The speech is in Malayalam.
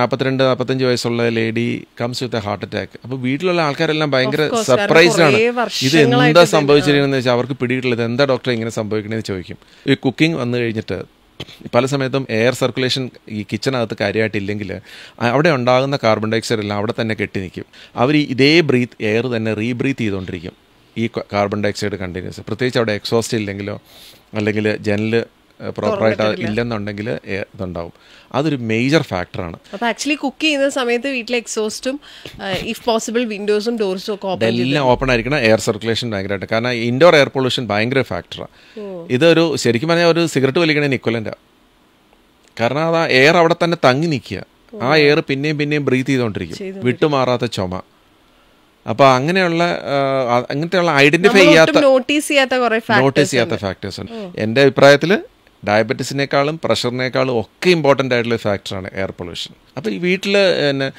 നാൽപ്പത്തിരണ്ട് നാൽപ്പത്തഞ്ച് വയസ്സുള്ള lady comes with a heart attack അപ്പോൾ വീട്ടിലുള്ള ആൾക്കാരെല്ലാം ഭയങ്കര സർപ്രൈസ്ഡ് ആണ് ഇത് എന്താ സംഭവിച്ചിരിക്കുന്നത് വെച്ചാൽ അവർക്ക് പിടിയിട്ടില്ല എന്താ ഡോക്ടർ ഇങ്ങനെ സംഭവിക്കണമെന്ന് ചോദിക്കും ഈ കുക്കിംഗ് വന്നു കഴിഞ്ഞിട്ട് പല സമയത്തും എയർ സർക്കുലേഷൻ ഈ കിച്ചണകത്ത് കാര്യമായിട്ടില്ലെങ്കിൽ അവിടെ ഉണ്ടാകുന്ന കാർബൺ ഡൈ ഓക്സൈഡ് എല്ലാം അവിടെ തന്നെ കെട്ടി നിൽക്കും അവർ ഇതേ ബ്രീത്ത് എയർ തന്നെ റീബ്രീത്ത് ചെയ്തുകൊണ്ടിരിക്കും ഈ കാർബൺ ഡൈ ഓക്സൈഡ് കണ്ടിന്യൂസ് പ്രത്യേകിച്ച് അവിടെ എക്സോസ്റ്റ് ഇല്ലെങ്കിലോ അല്ലെങ്കിൽ ജനൽ പ്രോപ്പറായിട്ട് ഇല്ലെന്നുണ്ടെങ്കിൽ ഇതുണ്ടാവും അതൊരു മേജർ ഫാക്ടറാണ് അപ്പോൾ ആക്ച്വലി കുക്ക് ചെയ്യുന്ന സമയത്ത് വീട്ടിലെ എക്സോസ്റ്റും ഇഫ് പോസിബിൾ വിൻഡോസും ഡോർസും ഒക്കെ ഓപ്പൺ എല്ലാം ഓപ്പൺ ആയിരിക്കണം എയർ സർക്കുലേഷൻ ഭയങ്കരമായിട്ട് കാരണം ഇൻഡോർ എയർ പൊല്യൂഷൻ ഭയങ്കര ഫാക്ടറാണ് ഇതൊരു ശരിക്കും പറഞ്ഞാൽ ഒരു സിഗരറ്റ് വലിക്കണേന് ഇക്വലൻ്റാണ് കാരണം അത് ആ എയർ അവിടെ തന്നെ തങ്ങി നിൽക്കുക ആ എയർ പിന്നെയും പിന്നെയും ബ്രീത്ത് ചെയ്തുകൊണ്ടിരിക്കും വിട്ടുമാറാത്ത ചുമ അപ്പോൾ അങ്ങനെയുള്ള അങ്ങനത്തെയുള്ള ഐഡന്റിഫൈ ചെയ്യാത്ത നോട്ടീസ് ചെയ്യാത്ത ഫാക്ടേഴ്സ് ഉണ്ട് എൻ്റെ അഭിപ്രായത്തിൽ ഡയബറ്റീസിനേക്കാളും പ്രഷറിനേക്കാളും ഒക്കെ ഇമ്പോർട്ടൻ്റ് ആയിട്ടുള്ള ഫാക്ടറാണ് എയർ പൊല്യൂഷൻ അപ്പോൾ ഈ വീട്ടിൽ പിന്നെ